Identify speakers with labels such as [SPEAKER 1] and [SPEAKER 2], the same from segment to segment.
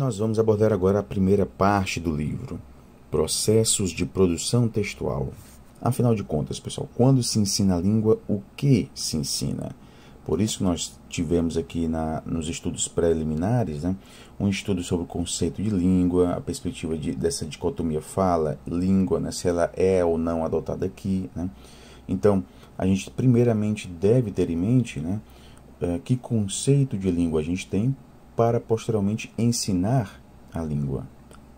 [SPEAKER 1] nós vamos abordar agora a primeira parte do livro, processos de produção textual. Afinal de contas, pessoal, quando se ensina a língua, o que se ensina? Por isso nós tivemos aqui na, nos estudos preliminares né, um estudo sobre o conceito de língua, a perspectiva de, dessa dicotomia fala, língua, né, se ela é ou não adotada aqui. Né? Então, a gente primeiramente deve ter em mente né, eh, que conceito de língua a gente tem, para posteriormente ensinar a língua.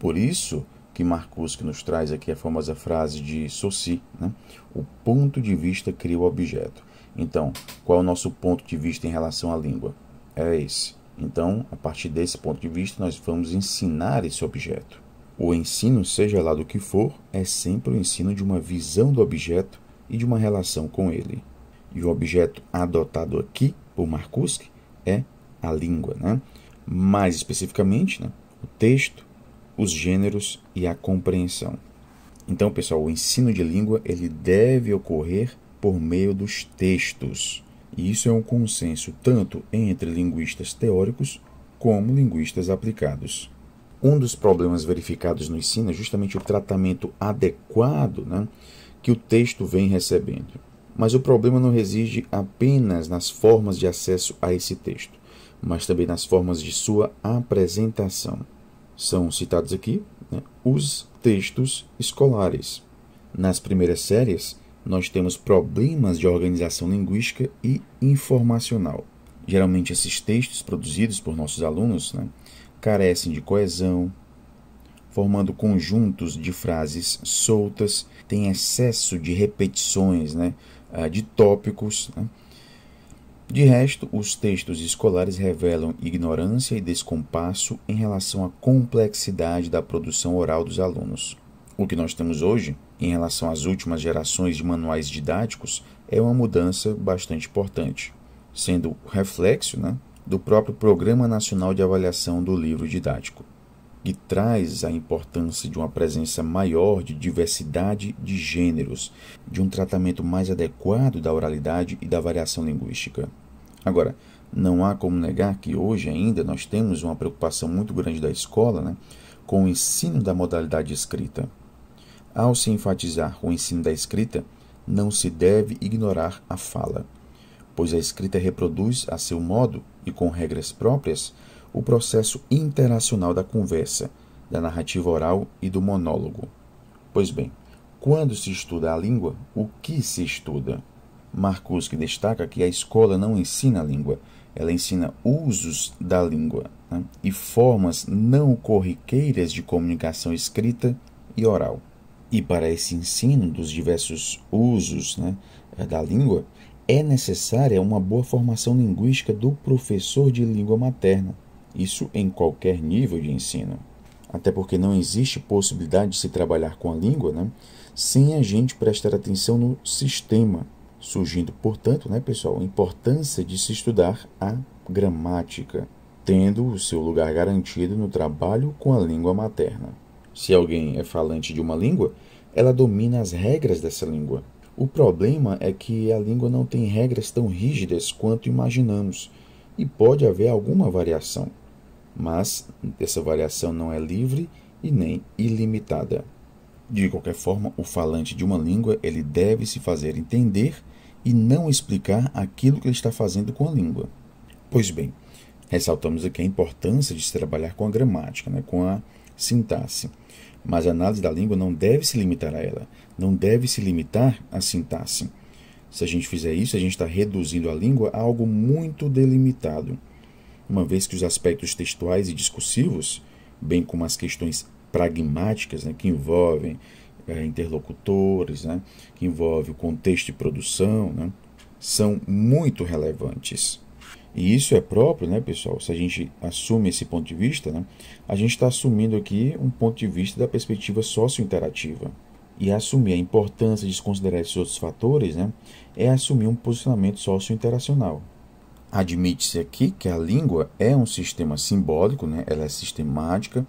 [SPEAKER 1] Por isso que Marcus que nos traz aqui a famosa frase de Saussure, né? o ponto de vista cria o objeto. Então, qual é o nosso ponto de vista em relação à língua? É esse. Então, a partir desse ponto de vista, nós vamos ensinar esse objeto. O ensino, seja lá do que for, é sempre o ensino de uma visão do objeto e de uma relação com ele. E o objeto adotado aqui por Marcuse é a língua, né? mais especificamente, né, o texto, os gêneros e a compreensão. Então, pessoal, o ensino de língua ele deve ocorrer por meio dos textos. E isso é um consenso tanto entre linguistas teóricos como linguistas aplicados. Um dos problemas verificados no ensino é justamente o tratamento adequado né, que o texto vem recebendo. Mas o problema não reside apenas nas formas de acesso a esse texto mas também nas formas de sua apresentação. São citados aqui né, os textos escolares. Nas primeiras séries, nós temos problemas de organização linguística e informacional. Geralmente, esses textos produzidos por nossos alunos né, carecem de coesão, formando conjuntos de frases soltas, tem excesso de repetições, né, ah, de tópicos. Né, de resto, os textos escolares revelam ignorância e descompasso em relação à complexidade da produção oral dos alunos. O que nós temos hoje, em relação às últimas gerações de manuais didáticos, é uma mudança bastante importante, sendo reflexo né, do próprio Programa Nacional de Avaliação do Livro Didático, que traz a importância de uma presença maior de diversidade de gêneros, de um tratamento mais adequado da oralidade e da variação linguística. Agora, não há como negar que hoje ainda nós temos uma preocupação muito grande da escola né, com o ensino da modalidade escrita. Ao se enfatizar o ensino da escrita, não se deve ignorar a fala, pois a escrita reproduz a seu modo e com regras próprias o processo interacional da conversa, da narrativa oral e do monólogo. Pois bem, quando se estuda a língua, o que se estuda? Marcos, que destaca que a escola não ensina a língua, ela ensina usos da língua né, e formas não corriqueiras de comunicação escrita e oral. E para esse ensino dos diversos usos né, eh, da língua, é necessária uma boa formação linguística do professor de língua materna, isso em qualquer nível de ensino. Até porque não existe possibilidade de se trabalhar com a língua né, sem a gente prestar atenção no sistema surgindo, portanto, né, pessoal, a importância de se estudar a gramática, tendo o seu lugar garantido no trabalho com a língua materna. Se alguém é falante de uma língua, ela domina as regras dessa língua. O problema é que a língua não tem regras tão rígidas quanto imaginamos e pode haver alguma variação, mas essa variação não é livre e nem ilimitada. De qualquer forma, o falante de uma língua ele deve se fazer entender e não explicar aquilo que ele está fazendo com a língua. Pois bem, ressaltamos aqui a importância de se trabalhar com a gramática, né, com a sintaxe. Mas a análise da língua não deve se limitar a ela, não deve se limitar à sintaxe. Se a gente fizer isso, a gente está reduzindo a língua a algo muito delimitado, uma vez que os aspectos textuais e discursivos, bem como as questões pragmáticas né, que envolvem é, interlocutores, né, que envolve o contexto de produção, né, são muito relevantes. E isso é próprio, né, pessoal? Se a gente assume esse ponto de vista, né, a gente está assumindo aqui um ponto de vista da perspectiva socio-interativa. E assumir a importância de desconsiderar esses outros fatores né, é assumir um posicionamento socio-interacional. Admite-se aqui que a língua é um sistema simbólico, né, ela é sistemática,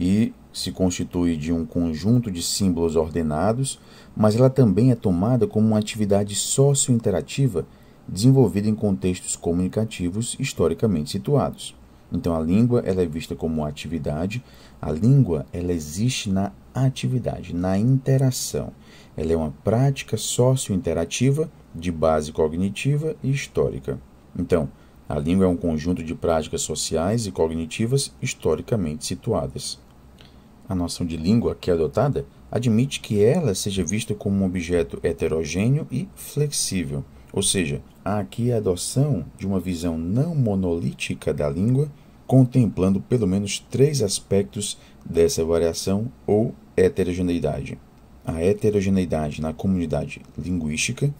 [SPEAKER 1] e se constitui de um conjunto de símbolos ordenados, mas ela também é tomada como uma atividade socio interativa desenvolvida em contextos comunicativos historicamente situados. Então a língua ela é vista como uma atividade, a língua ela existe na atividade, na interação. Ela é uma prática socio interativa de base cognitiva e histórica. Então, a língua é um conjunto de práticas sociais e cognitivas historicamente situadas. A noção de língua que é adotada admite que ela seja vista como um objeto heterogêneo e flexível, ou seja, há aqui a adoção de uma visão não monolítica da língua, contemplando pelo menos três aspectos dessa variação ou heterogeneidade. A heterogeneidade na comunidade linguística,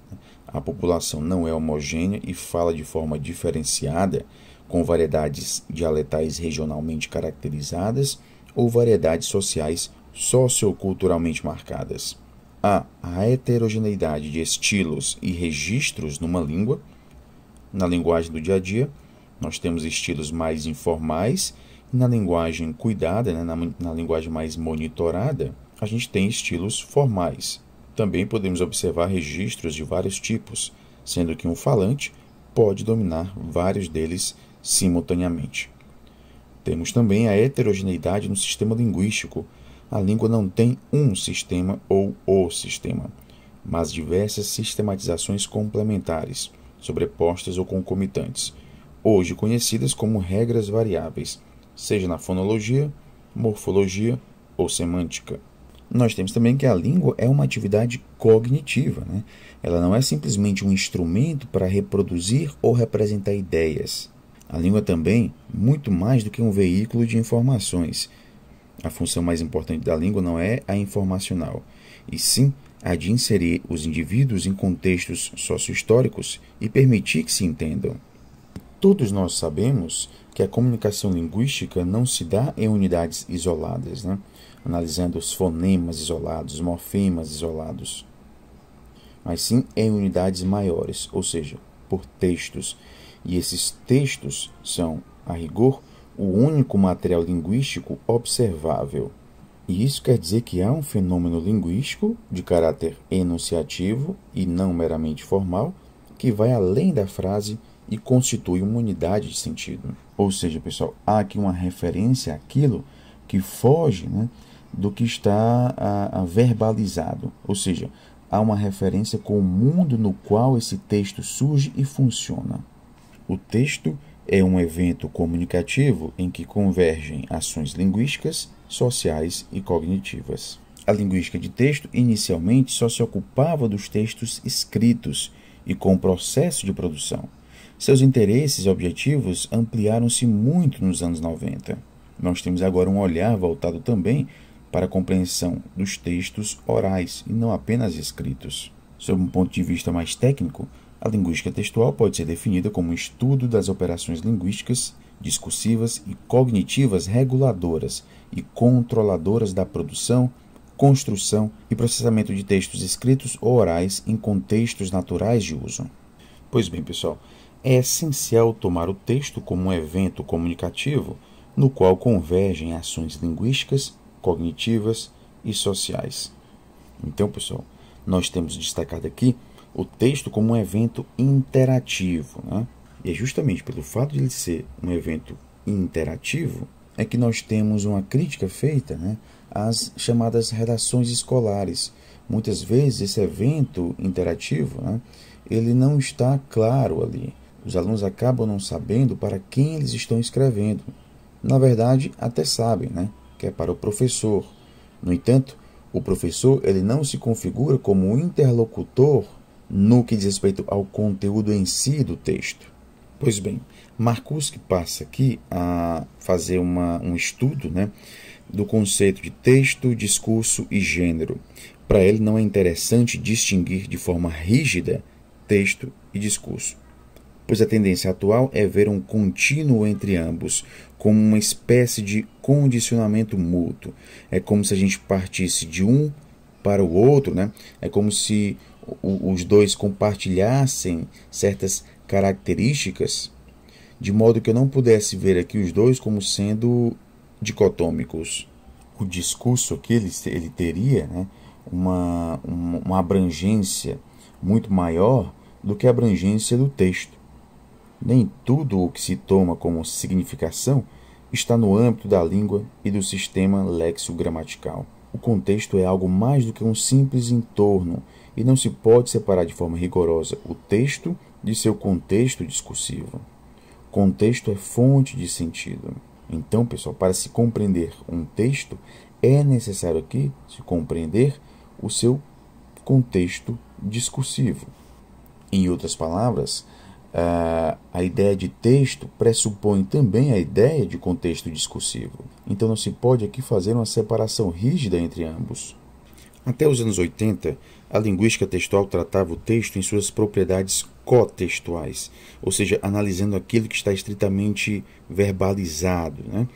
[SPEAKER 1] a população não é homogênea e fala de forma diferenciada, com variedades dialetais regionalmente caracterizadas ou variedades sociais socioculturalmente marcadas. A. A heterogeneidade de estilos e registros numa língua. Na linguagem do dia a dia, nós temos estilos mais informais, e na linguagem cuidada, né, na, na linguagem mais monitorada, a gente tem estilos formais. Também podemos observar registros de vários tipos, sendo que um falante pode dominar vários deles simultaneamente. Temos também a heterogeneidade no sistema linguístico. A língua não tem um sistema ou o sistema, mas diversas sistematizações complementares, sobrepostas ou concomitantes, hoje conhecidas como regras variáveis, seja na fonologia, morfologia ou semântica. Nós temos também que a língua é uma atividade cognitiva, né? ela não é simplesmente um instrumento para reproduzir ou representar ideias a língua também, muito mais do que um veículo de informações. A função mais importante da língua não é a informacional, e sim a de inserir os indivíduos em contextos sociohistóricos e permitir que se entendam. Todos nós sabemos que a comunicação linguística não se dá em unidades isoladas, né? analisando os fonemas isolados, os morfemas isolados, mas sim em unidades maiores, ou seja, por textos e esses textos são, a rigor, o único material linguístico observável. E isso quer dizer que há um fenômeno linguístico de caráter enunciativo e não meramente formal que vai além da frase e constitui uma unidade de sentido. Ou seja, pessoal, há aqui uma referência àquilo que foge né, do que está a, a verbalizado. Ou seja, há uma referência com o mundo no qual esse texto surge e funciona. O texto é um evento comunicativo em que convergem ações linguísticas, sociais e cognitivas. A linguística de texto inicialmente só se ocupava dos textos escritos e com o processo de produção. Seus interesses e objetivos ampliaram-se muito nos anos 90. Nós temos agora um olhar voltado também para a compreensão dos textos orais e não apenas escritos. Sob um ponto de vista mais técnico, a linguística textual pode ser definida como um estudo das operações linguísticas, discursivas e cognitivas reguladoras e controladoras da produção, construção e processamento de textos escritos ou orais em contextos naturais de uso. Pois bem, pessoal, é essencial tomar o texto como um evento comunicativo no qual convergem ações linguísticas, cognitivas e sociais. Então, pessoal, nós temos destacado aqui o texto como um evento interativo. Né? E é justamente pelo fato de ele ser um evento interativo é que nós temos uma crítica feita né, às chamadas redações escolares. Muitas vezes esse evento interativo né, ele não está claro ali. Os alunos acabam não sabendo para quem eles estão escrevendo. Na verdade, até sabem, né, que é para o professor. No entanto, o professor ele não se configura como um interlocutor no que diz respeito ao conteúdo em si do texto. Pois bem, que passa aqui a fazer uma, um estudo né, do conceito de texto, discurso e gênero. Para ele, não é interessante distinguir de forma rígida texto e discurso, pois a tendência atual é ver um contínuo entre ambos, como uma espécie de condicionamento mútuo. É como se a gente partisse de um para o outro, né? É como se os dois compartilhassem certas características, de modo que eu não pudesse ver aqui os dois como sendo dicotômicos. O discurso que ele, ele teria né, uma, uma abrangência muito maior do que a abrangência do texto. Nem tudo o que se toma como significação está no âmbito da língua e do sistema lexo-gramatical. O contexto é algo mais do que um simples entorno e não se pode separar de forma rigorosa o texto de seu contexto discursivo. Contexto é fonte de sentido. Então, pessoal, para se compreender um texto, é necessário aqui se compreender o seu contexto discursivo. Em outras palavras, a ideia de texto pressupõe também a ideia de contexto discursivo. Então, não se pode aqui fazer uma separação rígida entre ambos. Até os anos 80, a linguística textual tratava o texto em suas propriedades cotextuais, ou seja, analisando aquilo que está estritamente verbalizado. Né?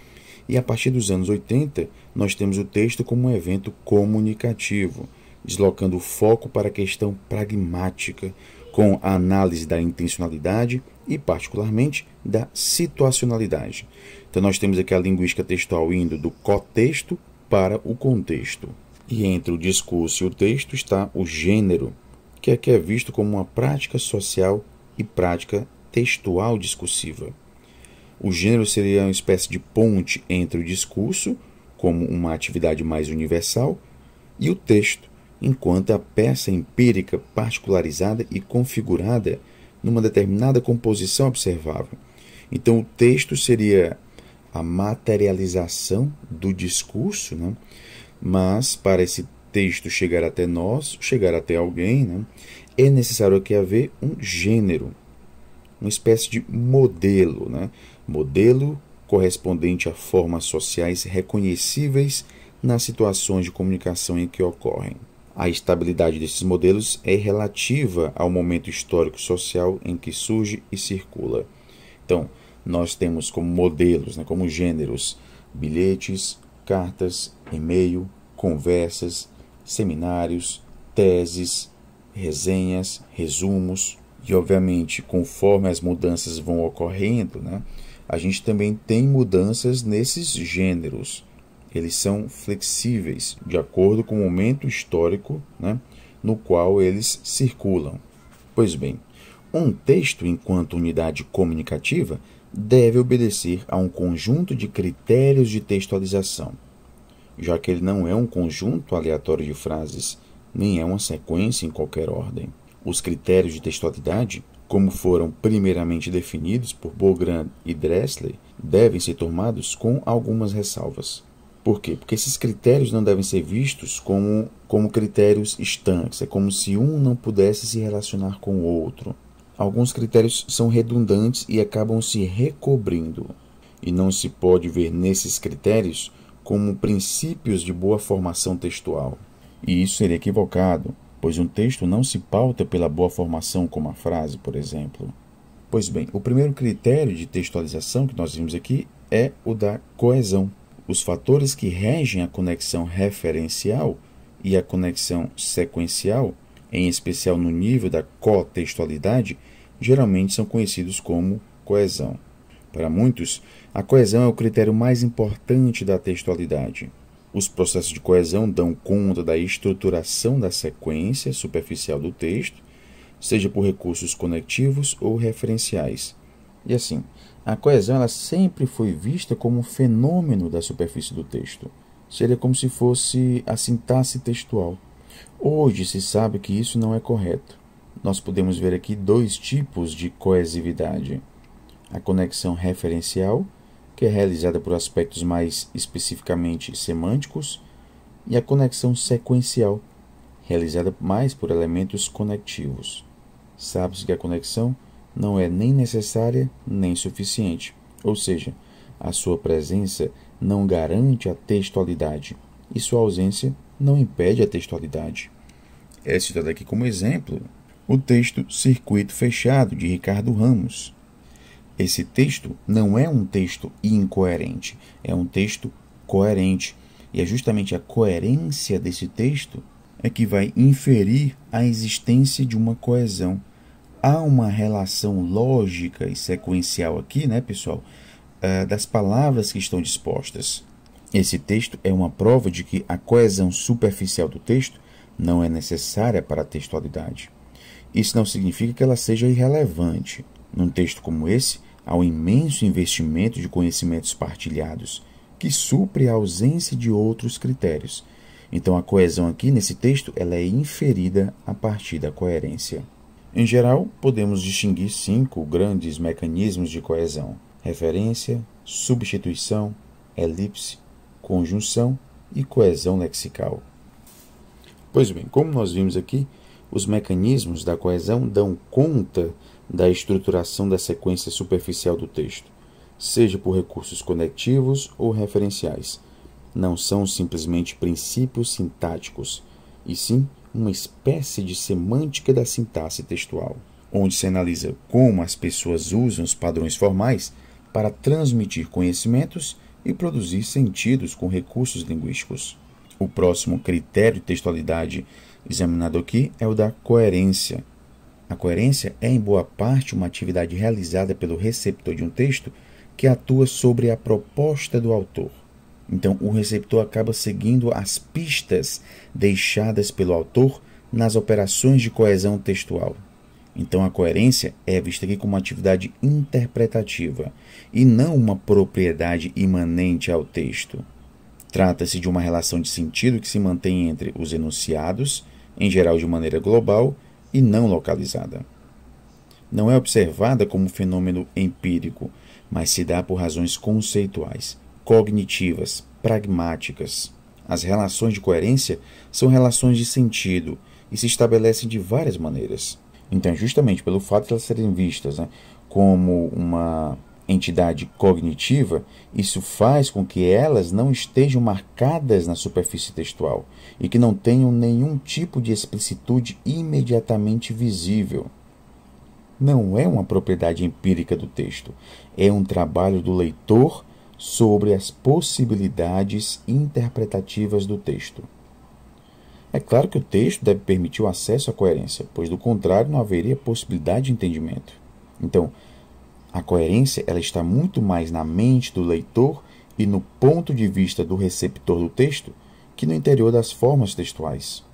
[SPEAKER 1] E a partir dos anos 80, nós temos o texto como um evento comunicativo, deslocando o foco para a questão pragmática, com a análise da intencionalidade e, particularmente, da situacionalidade. Então, nós temos aqui a linguística textual indo do cotexto para o contexto. E entre o discurso e o texto está o gênero, que aqui é, é visto como uma prática social e prática textual discursiva. O gênero seria uma espécie de ponte entre o discurso, como uma atividade mais universal, e o texto, enquanto é a peça empírica particularizada e configurada numa determinada composição observável. Então, o texto seria a materialização do discurso, né? Mas para esse texto chegar até nós, chegar até alguém, né, é necessário que haver um gênero, uma espécie de modelo, né? modelo correspondente a formas sociais reconhecíveis nas situações de comunicação em que ocorrem. A estabilidade desses modelos é relativa ao momento histórico social em que surge e circula. Então, nós temos como modelos, né, como gêneros, bilhetes, cartas, e-mail, conversas, seminários, teses, resenhas, resumos. E, obviamente, conforme as mudanças vão ocorrendo, né, a gente também tem mudanças nesses gêneros. Eles são flexíveis de acordo com o momento histórico né, no qual eles circulam. Pois bem, um texto enquanto unidade comunicativa deve obedecer a um conjunto de critérios de textualização, já que ele não é um conjunto aleatório de frases, nem é uma sequência em qualquer ordem. Os critérios de textualidade, como foram primeiramente definidos por Bogrand e Dressler, devem ser tomados com algumas ressalvas. Por quê? Porque esses critérios não devem ser vistos como, como critérios estanques, é como se um não pudesse se relacionar com o outro alguns critérios são redundantes e acabam se recobrindo, e não se pode ver nesses critérios como princípios de boa formação textual. E isso seria equivocado, pois um texto não se pauta pela boa formação como a frase, por exemplo. Pois bem, o primeiro critério de textualização que nós vimos aqui é o da coesão. Os fatores que regem a conexão referencial e a conexão sequencial, em especial no nível da cotextualidade, geralmente são conhecidos como coesão. Para muitos, a coesão é o critério mais importante da textualidade. Os processos de coesão dão conta da estruturação da sequência superficial do texto, seja por recursos conectivos ou referenciais. E assim, a coesão ela sempre foi vista como um fenômeno da superfície do texto. Seria como se fosse a sintaxe textual. Hoje se sabe que isso não é correto nós podemos ver aqui dois tipos de coesividade. A conexão referencial, que é realizada por aspectos mais especificamente semânticos, e a conexão sequencial, realizada mais por elementos conectivos. Sabe-se que a conexão não é nem necessária nem suficiente, ou seja, a sua presença não garante a textualidade e sua ausência não impede a textualidade. É citado aqui como exemplo o texto Circuito Fechado, de Ricardo Ramos. Esse texto não é um texto incoerente, é um texto coerente. E é justamente a coerência desse texto é que vai inferir a existência de uma coesão. Há uma relação lógica e sequencial aqui, né, pessoal, eh, das palavras que estão dispostas. Esse texto é uma prova de que a coesão superficial do texto não é necessária para a textualidade. Isso não significa que ela seja irrelevante. Num texto como esse, há um imenso investimento de conhecimentos partilhados, que supre a ausência de outros critérios. Então a coesão aqui nesse texto ela é inferida a partir da coerência. Em geral, podemos distinguir cinco grandes mecanismos de coesão: referência, substituição, elipse, conjunção e coesão lexical. Pois bem, como nós vimos aqui, os mecanismos da coesão dão conta da estruturação da sequência superficial do texto, seja por recursos conectivos ou referenciais. Não são simplesmente princípios sintáticos, e sim uma espécie de semântica da sintaxe textual, onde se analisa como as pessoas usam os padrões formais para transmitir conhecimentos e produzir sentidos com recursos linguísticos. O próximo critério de textualidade examinado aqui é o da coerência. A coerência é, em boa parte, uma atividade realizada pelo receptor de um texto que atua sobre a proposta do autor. Então, o receptor acaba seguindo as pistas deixadas pelo autor nas operações de coesão textual. Então, a coerência é vista aqui como uma atividade interpretativa e não uma propriedade imanente ao texto. Trata-se de uma relação de sentido que se mantém entre os enunciados em geral de maneira global e não localizada. Não é observada como fenômeno empírico, mas se dá por razões conceituais, cognitivas, pragmáticas. As relações de coerência são relações de sentido e se estabelecem de várias maneiras. Então, é justamente pelo fato de elas serem vistas né, como uma entidade cognitiva, isso faz com que elas não estejam marcadas na superfície textual e que não tenham nenhum tipo de explicitude imediatamente visível. Não é uma propriedade empírica do texto, é um trabalho do leitor sobre as possibilidades interpretativas do texto. É claro que o texto deve permitir o acesso à coerência, pois do contrário não haveria possibilidade de entendimento. Então, a coerência ela está muito mais na mente do leitor e no ponto de vista do receptor do texto que no interior das formas textuais.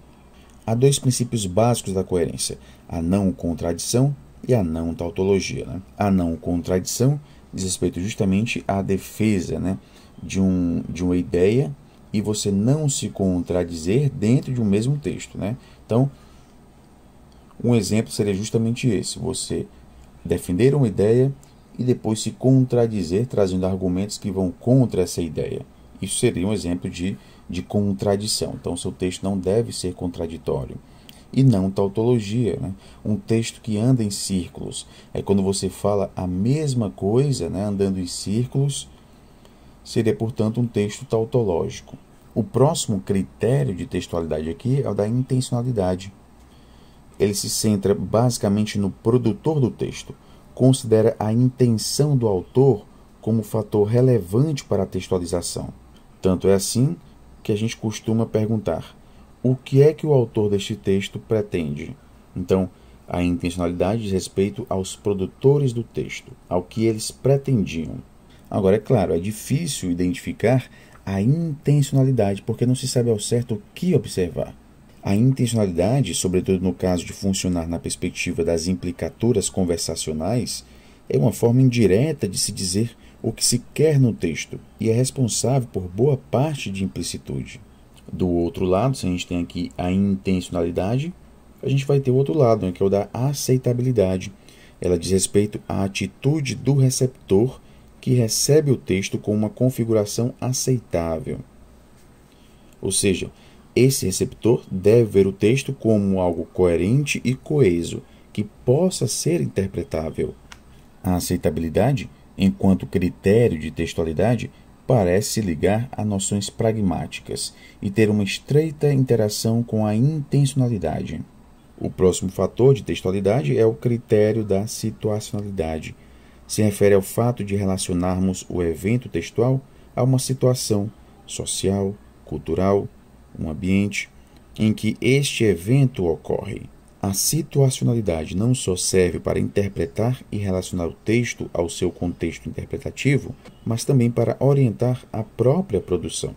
[SPEAKER 1] Há dois princípios básicos da coerência: a não contradição e a não tautologia. Né? A não contradição diz respeito justamente à defesa né, de, um, de uma ideia e você não se contradizer dentro de um mesmo texto. Né? Então, um exemplo seria justamente esse: você defender uma ideia e depois se contradizer trazendo argumentos que vão contra essa ideia. Isso seria um exemplo de, de contradição. Então, seu texto não deve ser contraditório. E não tautologia. Né? Um texto que anda em círculos. É quando você fala a mesma coisa, né? andando em círculos, seria, portanto, um texto tautológico. O próximo critério de textualidade aqui é o da intencionalidade. Ele se centra basicamente no produtor do texto considera a intenção do autor como fator relevante para a textualização. Tanto é assim que a gente costuma perguntar: o que é que o autor deste texto pretende? Então, a intencionalidade diz respeito aos produtores do texto, ao que eles pretendiam. Agora, é claro, é difícil identificar a intencionalidade, porque não se sabe ao certo o que observar. A intencionalidade, sobretudo no caso de funcionar na perspectiva das implicaturas conversacionais, é uma forma indireta de se dizer o que se quer no texto e é responsável por boa parte de implicitude. Do outro lado, se a gente tem aqui a intencionalidade, a gente vai ter o outro lado, né, que é o da aceitabilidade. Ela diz respeito à atitude do receptor que recebe o texto com uma configuração aceitável. Ou seja, esse receptor deve ver o texto como algo coerente e coeso, que possa ser interpretável. A aceitabilidade, enquanto critério de textualidade, parece se ligar a noções pragmáticas e ter uma estreita interação com a intencionalidade. O próximo fator de textualidade é o critério da situacionalidade. Se refere ao fato de relacionarmos o evento textual a uma situação social, cultural, um ambiente em que este evento ocorre. A situacionalidade não só serve para interpretar e relacionar o texto ao seu contexto interpretativo, mas também para orientar a própria produção.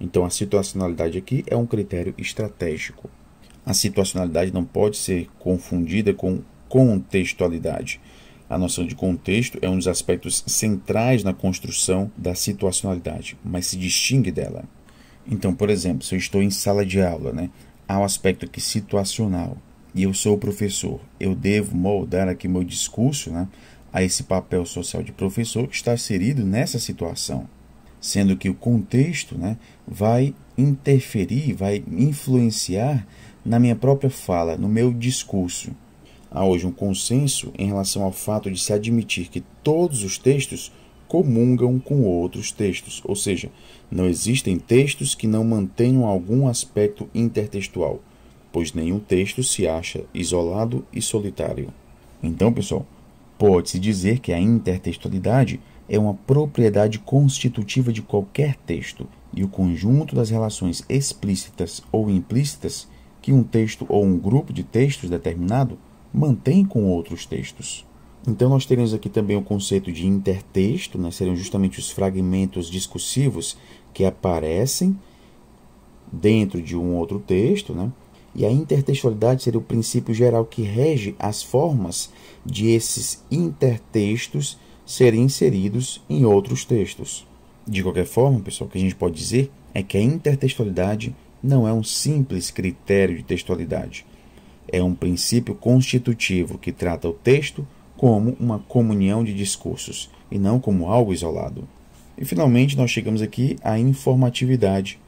[SPEAKER 1] Então, a situacionalidade aqui é um critério estratégico. A situacionalidade não pode ser confundida com contextualidade. A noção de contexto é um dos aspectos centrais na construção da situacionalidade, mas se distingue dela. Então, por exemplo, se eu estou em sala de aula, né, há um aspecto aqui situacional e eu sou o professor, eu devo moldar aqui meu discurso né, a esse papel social de professor que está inserido nessa situação, sendo que o contexto né, vai interferir, vai influenciar na minha própria fala, no meu discurso. Há hoje um consenso em relação ao fato de se admitir que todos os textos comungam com outros textos, ou seja, não existem textos que não mantenham algum aspecto intertextual, pois nenhum texto se acha isolado e solitário. Então, pessoal, pode-se dizer que a intertextualidade é uma propriedade constitutiva de qualquer texto e o conjunto das relações explícitas ou implícitas que um texto ou um grupo de textos determinado mantém com outros textos. Então, nós teremos aqui também o conceito de intertexto, né? serão justamente os fragmentos discursivos que aparecem dentro de um outro texto. Né? E a intertextualidade seria o princípio geral que rege as formas de esses intertextos serem inseridos em outros textos. De qualquer forma, pessoal, o que a gente pode dizer é que a intertextualidade não é um simples critério de textualidade. É um princípio constitutivo que trata o texto como uma comunhão de discursos e não como algo isolado. E finalmente nós chegamos aqui à informatividade.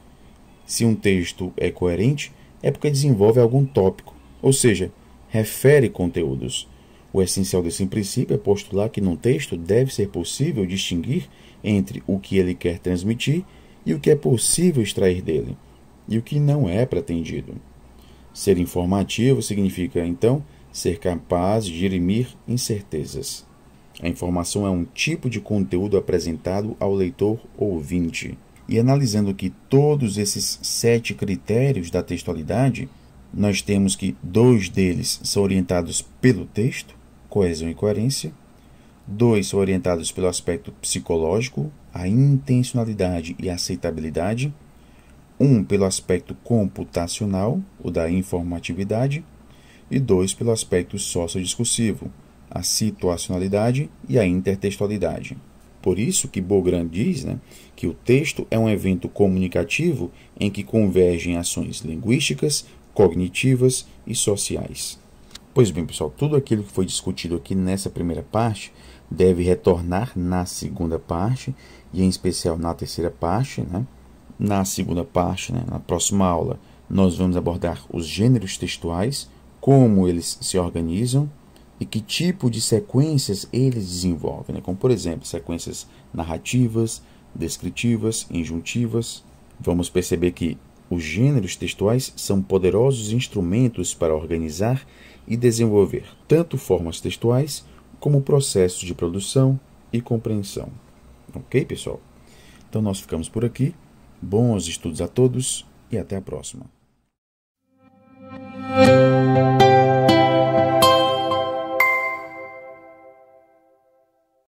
[SPEAKER 1] Se um texto é coerente, é porque desenvolve algum tópico, ou seja, refere conteúdos. O essencial desse princípio é postular que num texto deve ser possível distinguir entre o que ele quer transmitir e o que é possível extrair dele, e o que não é pretendido. Ser informativo significa, então, ser capaz de dirimir incertezas. A informação é um tipo de conteúdo apresentado ao leitor ouvinte. E analisando que todos esses sete critérios da textualidade, nós temos que dois deles são orientados pelo texto, coesão e coerência, dois são orientados pelo aspecto psicológico, a intencionalidade e aceitabilidade, um pelo aspecto computacional, o da informatividade, e dois pelo aspecto sociodiscursivo, a situacionalidade e a intertextualidade. Por isso que Beaugrand diz né, que o texto é um evento comunicativo em que convergem ações linguísticas, cognitivas e sociais. Pois bem, pessoal, tudo aquilo que foi discutido aqui nessa primeira parte deve retornar na segunda parte e, em especial, na terceira parte. Né? Na segunda parte, né, na próxima aula, nós vamos abordar os gêneros textuais como eles se organizam e que tipo de sequências eles desenvolvem, né? como por exemplo sequências narrativas, descritivas, injuntivas. Vamos perceber que os gêneros textuais são poderosos instrumentos para organizar e desenvolver tanto formas textuais como processos de produção e compreensão. Ok, pessoal? Então nós ficamos por aqui. Bons estudos a todos e até a próxima. you